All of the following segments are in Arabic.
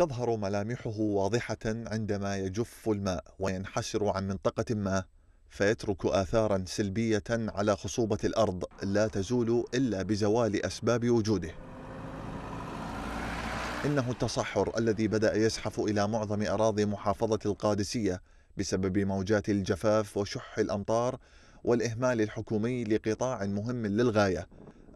تظهر ملامحه واضحة عندما يجف الماء وينحسر عن منطقة ما فيترك آثارا سلبية على خصوبة الأرض لا تزول إلا بزوال أسباب وجوده إنه التصحر الذي بدأ يزحف إلى معظم أراضي محافظة القادسية بسبب موجات الجفاف وشح الأمطار والإهمال الحكومي لقطاع مهم للغاية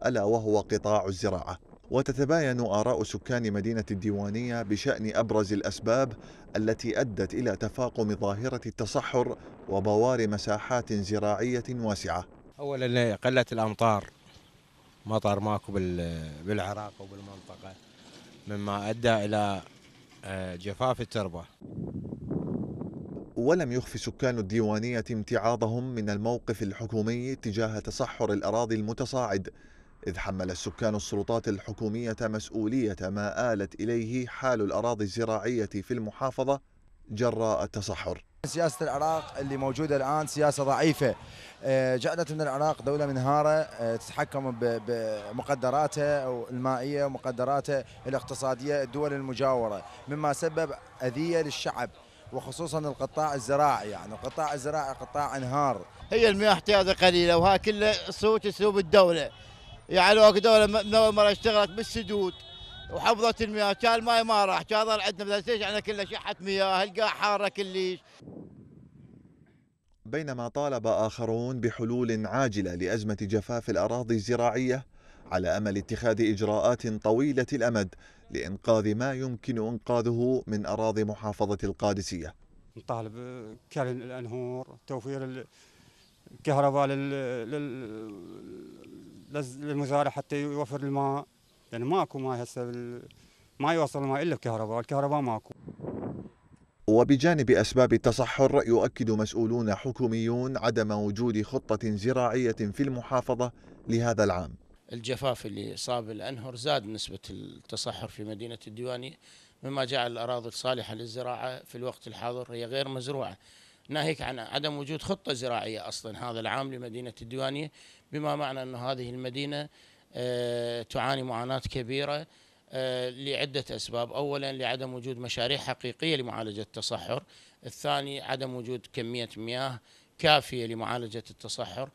ألا وهو قطاع الزراعة وتتباين آراء سكان مدينة الديوانية بشأن أبرز الأسباب التي أدت إلى تفاقم ظاهرة التصحر وبوار مساحات زراعية واسعة أولا قلة الأمطار مطر ماكو بالعراق وبالمنطقة مما أدى إلى آه، جفاف التربة ولم يخف سكان الديوانية امتعاضهم من الموقف الحكومي تجاه تصحر الأراضي المتصاعد إذ حمل السكان السلطات الحكومية مسؤولية ما آلت إليه حال الأراضي الزراعية في المحافظة جراء التصحر سياسة العراق اللي موجودة الآن سياسة ضعيفة آه، جعلت من العراق دولة منهارة آه، تتحكم بمقدراتها المائية ومقدراتها الاقتصادية الدول المجاورة مما سبب أذية للشعب وخصوصا القطاع الزراعي يعني القطاع الزراعي قطاع انهار هي المياه احتياطي قليلة وها كله صوت اسلوب الدولة يعني دولة من اول مره اشتغلت بالسدود وحفظت المياه كان الماي ما راح كان ظل عندنا ليش احنا كله شحه مياه القاع حاره كلش بينما طالب آخرون بحلول عاجلة لأزمة جفاف الأراضي الزراعية على أمل اتخاذ إجراءات طويلة الأمد لإنقاذ ما يمكن إنقاذه من أراضي محافظة القادسية نطالب كرن الأنهور توفير الكهرباء لل... لل... للمزارع حتى يوفر الماء لان يعني ماكو ما ماء هسه ما يوصل الماء الا الكهرباء الكهرباء ماكو. وبجانب أسباب التصحر يؤكد مسؤولون حكوميون عدم وجود خطة زراعية في المحافظة لهذا العام الجفاف اللي صاب الأنهر زاد نسبة التصحر في مدينة الديوانية مما جعل الأراضي الصالحة للزراعة في الوقت الحاضر هي غير مزروعة ناهيك عن عدم وجود خطه زراعيه اصلا هذا العام لمدينه الديوانيه بما معنى ان هذه المدينه آه، تعاني معاناه كبيره آه، لعدة أسباب أولا لعدم وجود مشاريع حقيقية لمعالجة التصحر الثاني عدم وجود كمية مياه كافية لمعالجة التصحر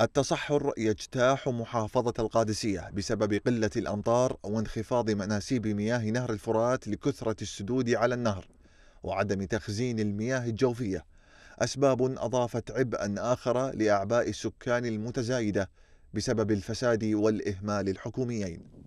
التصحر يجتاح محافظة القادسية بسبب قلة الأمطار وانخفاض مناسيب مياه نهر الفرات لكثرة السدود على النهر وعدم تخزين المياه الجوفية أسباب أضافت عبئا آخر لأعباء السكان المتزايدة بسبب الفساد والإهمال الحكوميين